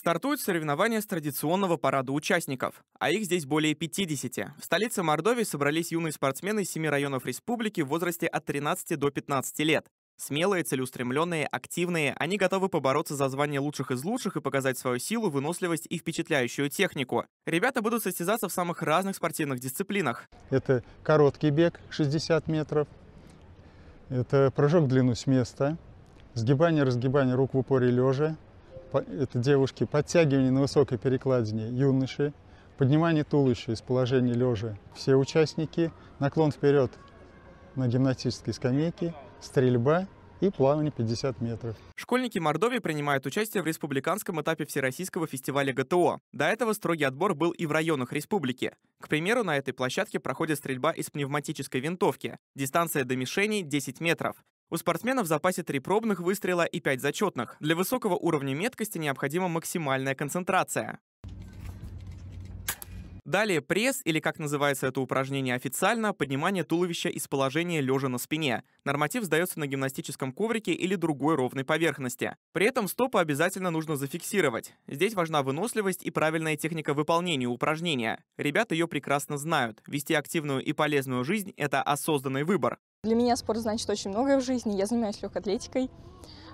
Стартуют соревнования с традиционного парада участников, а их здесь более 50. В столице Мордовии собрались юные спортсмены из семи районов республики в возрасте от 13 до 15 лет. Смелые, целеустремленные, активные, они готовы побороться за звание лучших из лучших и показать свою силу, выносливость и впечатляющую технику. Ребята будут состязаться в самых разных спортивных дисциплинах. Это короткий бег 60 метров, это прыжок в длину с места, сгибание-разгибание рук в упоре лежа, это девушки, подтягивание на высокой перекладине юноши, поднимание туловища из положения лежа все участники, наклон вперед на гимнастической скамейке, стрельба и плавание 50 метров. Школьники Мордовии принимают участие в республиканском этапе Всероссийского фестиваля ГТО. До этого строгий отбор был и в районах республики. К примеру, на этой площадке проходит стрельба из пневматической винтовки. Дистанция до мишени 10 метров. У спортсмена в запасе три пробных выстрела и пять зачетных. Для высокого уровня меткости необходима максимальная концентрация. Далее пресс, или как называется это упражнение официально, поднимание туловища из положения лежа на спине. Норматив сдается на гимнастическом коврике или другой ровной поверхности. При этом стопы обязательно нужно зафиксировать. Здесь важна выносливость и правильная техника выполнения упражнения. Ребята ее прекрасно знают. Вести активную и полезную жизнь – это осознанный выбор. Для меня спорт значит очень многое в жизни. Я занимаюсь легкой атлетикой,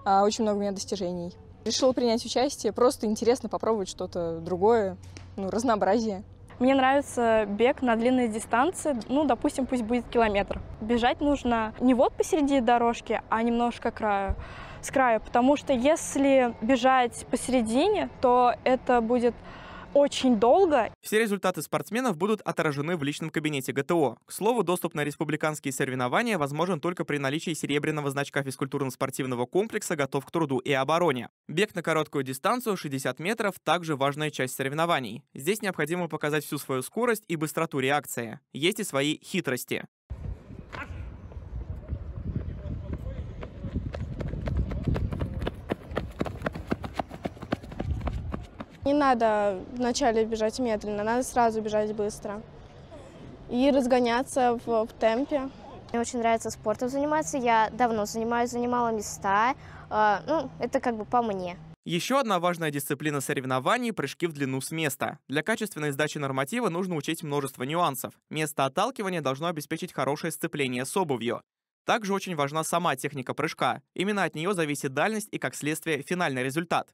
а, очень много у меня достижений. Решила принять участие, просто интересно попробовать что-то другое, ну, разнообразие. Мне нравится бег на длинные дистанции, ну, допустим, пусть будет километр. Бежать нужно не вот посередине дорожки, а немножко краю, с края, потому что если бежать посередине, то это будет очень долго. Все результаты спортсменов будут отражены в личном кабинете ГТО. К слову, доступ на республиканские соревнования возможен только при наличии серебряного значка физкультурно-спортивного комплекса «Готов к труду и обороне». Бег на короткую дистанцию 60 метров – также важная часть соревнований. Здесь необходимо показать всю свою скорость и быстроту реакции. Есть и свои хитрости. Не надо вначале бежать медленно, надо сразу бежать быстро и разгоняться в, в темпе. Мне очень нравится спортом заниматься, я давно занимаюсь, занимала места, э, ну, это как бы по мне. Еще одна важная дисциплина соревнований – прыжки в длину с места. Для качественной сдачи норматива нужно учесть множество нюансов. Место отталкивания должно обеспечить хорошее сцепление с обувью. Также очень важна сама техника прыжка. Именно от нее зависит дальность и, как следствие, финальный результат.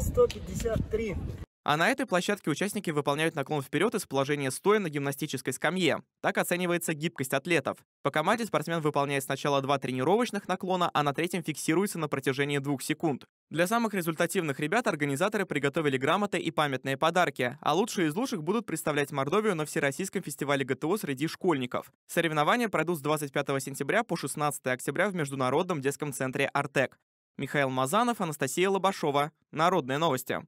153. А на этой площадке участники выполняют наклон вперед из положения стоя на гимнастической скамье. Так оценивается гибкость атлетов. По команде спортсмен выполняет сначала два тренировочных наклона, а на третьем фиксируется на протяжении двух секунд. Для самых результативных ребят организаторы приготовили грамоты и памятные подарки, а лучшие из лучших будут представлять Мордовию на Всероссийском фестивале ГТО среди школьников. Соревнования пройдут с 25 сентября по 16 октября в Международном детском центре «Артек». Михаил Мазанов, Анастасия Лобашова. Народные новости.